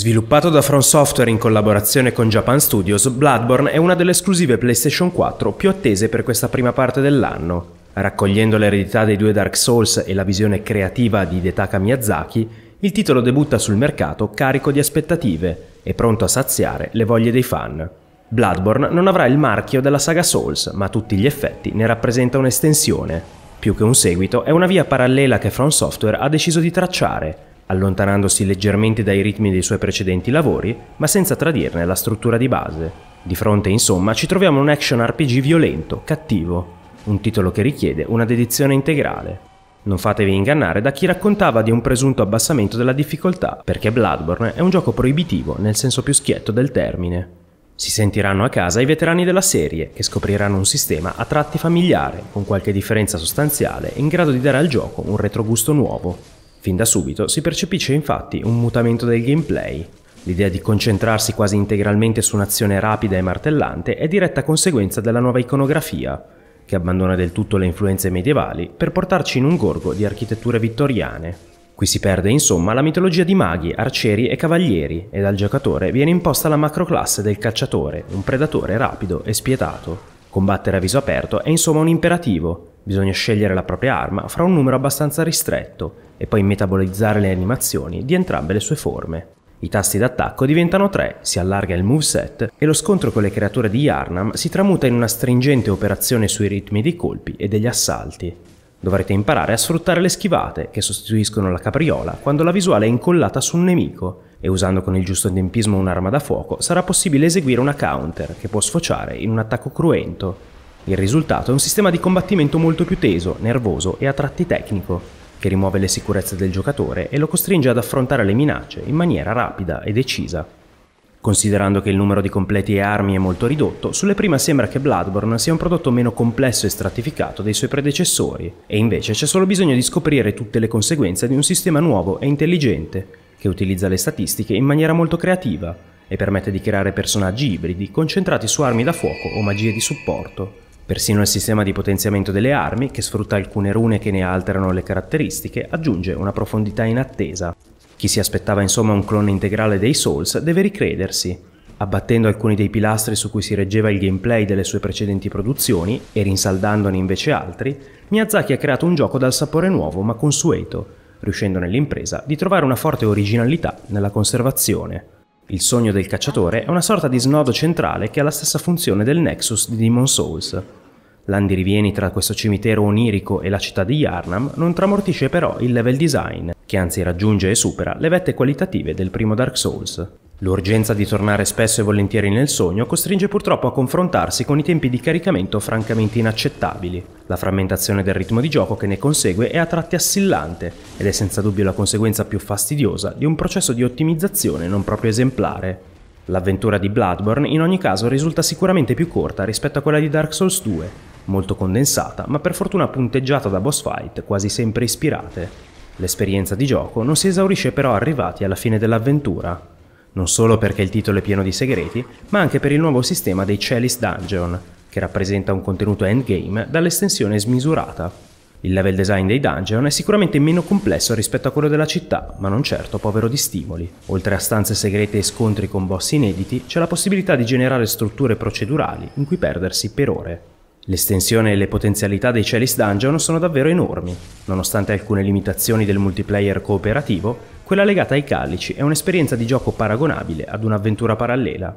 Sviluppato da From Software in collaborazione con Japan Studios, Bloodborne è una delle esclusive PlayStation 4 più attese per questa prima parte dell'anno. Raccogliendo l'eredità dei due Dark Souls e la visione creativa di Detaka Miyazaki, il titolo debutta sul mercato carico di aspettative e pronto a saziare le voglie dei fan. Bloodborne non avrà il marchio della saga Souls, ma a tutti gli effetti ne rappresenta un'estensione. Più che un seguito, è una via parallela che From Software ha deciso di tracciare, allontanandosi leggermente dai ritmi dei suoi precedenti lavori, ma senza tradirne la struttura di base. Di fronte, insomma, ci troviamo un action RPG violento, cattivo, un titolo che richiede una dedizione integrale. Non fatevi ingannare da chi raccontava di un presunto abbassamento della difficoltà, perché Bloodborne è un gioco proibitivo nel senso più schietto del termine. Si sentiranno a casa i veterani della serie, che scopriranno un sistema a tratti familiare, con qualche differenza sostanziale, in grado di dare al gioco un retrogusto nuovo. Fin da subito si percepisce infatti un mutamento del gameplay. L'idea di concentrarsi quasi integralmente su un'azione rapida e martellante è diretta conseguenza della nuova iconografia, che abbandona del tutto le influenze medievali per portarci in un gorgo di architetture vittoriane. Qui si perde insomma la mitologia di maghi, arcieri e cavalieri e dal giocatore viene imposta la macroclasse del cacciatore, un predatore rapido e spietato. Combattere a viso aperto è insomma un imperativo, Bisogna scegliere la propria arma fra un numero abbastanza ristretto e poi metabolizzare le animazioni di entrambe le sue forme. I tasti d'attacco diventano tre, si allarga il moveset e lo scontro con le creature di Yarnam si tramuta in una stringente operazione sui ritmi dei colpi e degli assalti. Dovrete imparare a sfruttare le schivate, che sostituiscono la capriola quando la visuale è incollata su un nemico, e usando con il giusto tempismo un'arma da fuoco sarà possibile eseguire una counter che può sfociare in un attacco cruento il risultato è un sistema di combattimento molto più teso, nervoso e a tratti tecnico, che rimuove le sicurezze del giocatore e lo costringe ad affrontare le minacce in maniera rapida e decisa. Considerando che il numero di completi e armi è molto ridotto, sulle prime sembra che Bloodborne sia un prodotto meno complesso e stratificato dei suoi predecessori, e invece c'è solo bisogno di scoprire tutte le conseguenze di un sistema nuovo e intelligente, che utilizza le statistiche in maniera molto creativa e permette di creare personaggi ibridi concentrati su armi da fuoco o magie di supporto. Persino il sistema di potenziamento delle armi, che sfrutta alcune rune che ne alterano le caratteristiche, aggiunge una profondità inattesa. Chi si aspettava insomma un clone integrale dei Souls deve ricredersi, abbattendo alcuni dei pilastri su cui si reggeva il gameplay delle sue precedenti produzioni e rinsaldandone invece altri, Miyazaki ha creato un gioco dal sapore nuovo ma consueto, riuscendo nell'impresa di trovare una forte originalità nella conservazione. Il sogno del cacciatore è una sorta di snodo centrale che ha la stessa funzione del Nexus di Demon Souls, L'andirivieni tra questo cimitero onirico e la città di Yarnam non tramortisce però il level design, che anzi raggiunge e supera le vette qualitative del primo Dark Souls. L'urgenza di tornare spesso e volentieri nel sogno costringe purtroppo a confrontarsi con i tempi di caricamento francamente inaccettabili. La frammentazione del ritmo di gioco che ne consegue è a tratti assillante ed è senza dubbio la conseguenza più fastidiosa di un processo di ottimizzazione non proprio esemplare. L'avventura di Bloodborne in ogni caso risulta sicuramente più corta rispetto a quella di Dark Souls 2, molto condensata, ma per fortuna punteggiata da boss fight, quasi sempre ispirate. L'esperienza di gioco non si esaurisce però arrivati alla fine dell'avventura, non solo perché il titolo è pieno di segreti, ma anche per il nuovo sistema dei Chalice Dungeon, che rappresenta un contenuto endgame dall'estensione smisurata. Il level design dei dungeon è sicuramente meno complesso rispetto a quello della città, ma non certo povero di stimoli. Oltre a stanze segrete e scontri con boss inediti, c'è la possibilità di generare strutture procedurali in cui perdersi per ore. L'estensione e le potenzialità dei Chalice Dungeon sono davvero enormi. Nonostante alcune limitazioni del multiplayer cooperativo, quella legata ai calici è un'esperienza di gioco paragonabile ad un'avventura parallela.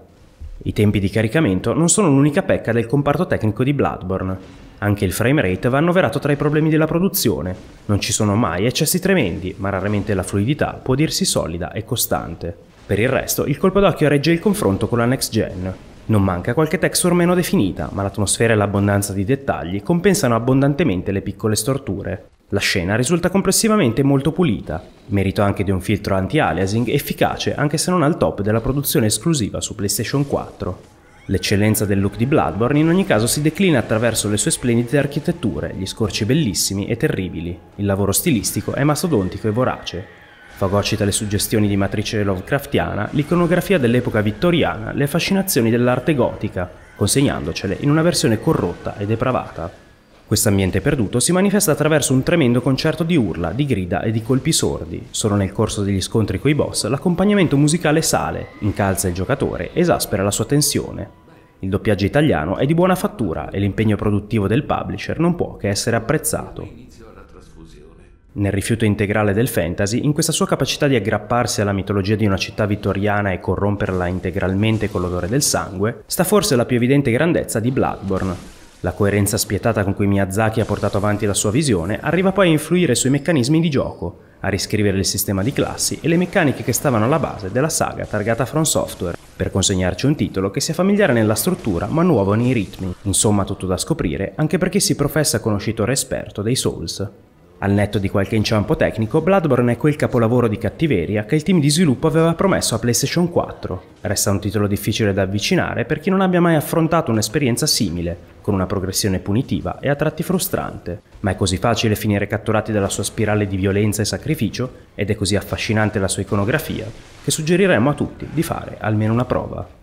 I tempi di caricamento non sono l'unica pecca del comparto tecnico di Bloodborne. Anche il framerate va annoverato tra i problemi della produzione. Non ci sono mai eccessi tremendi, ma raramente la fluidità può dirsi solida e costante. Per il resto, il colpo d'occhio regge il confronto con la next gen, non manca qualche texture meno definita, ma l'atmosfera e l'abbondanza di dettagli compensano abbondantemente le piccole storture. La scena risulta complessivamente molto pulita, merito anche di un filtro anti-aliasing efficace anche se non al top della produzione esclusiva su PlayStation 4. L'eccellenza del look di Bloodborne in ogni caso si declina attraverso le sue splendide architetture, gli scorci bellissimi e terribili. Il lavoro stilistico è mastodontico e vorace, Fagocita le suggestioni di matrice Lovecraftiana, l'iconografia dell'epoca vittoriana, le fascinazioni dell'arte gotica, consegnandocele in una versione corrotta e depravata. Quest'ambiente perduto si manifesta attraverso un tremendo concerto di urla, di grida e di colpi sordi. Solo nel corso degli scontri coi boss l'accompagnamento musicale sale, incalza il giocatore, esaspera la sua tensione. Il doppiaggio italiano è di buona fattura e l'impegno produttivo del publisher non può che essere apprezzato nel rifiuto integrale del fantasy, in questa sua capacità di aggrapparsi alla mitologia di una città vittoriana e corromperla integralmente con l'odore del sangue, sta forse la più evidente grandezza di Bloodborne. La coerenza spietata con cui Miyazaki ha portato avanti la sua visione arriva poi a influire sui meccanismi di gioco, a riscrivere il sistema di classi e le meccaniche che stavano alla base della saga targata From Software, per consegnarci un titolo che sia familiare nella struttura ma nuovo nei ritmi, insomma tutto da scoprire anche per chi si professa conoscitore esperto dei Souls. Al netto di qualche inciampo tecnico, Bloodborne è quel capolavoro di cattiveria che il team di sviluppo aveva promesso a PlayStation 4. Resta un titolo difficile da avvicinare per chi non abbia mai affrontato un'esperienza simile, con una progressione punitiva e a tratti frustrante. Ma è così facile finire catturati dalla sua spirale di violenza e sacrificio, ed è così affascinante la sua iconografia, che suggeriremmo a tutti di fare almeno una prova.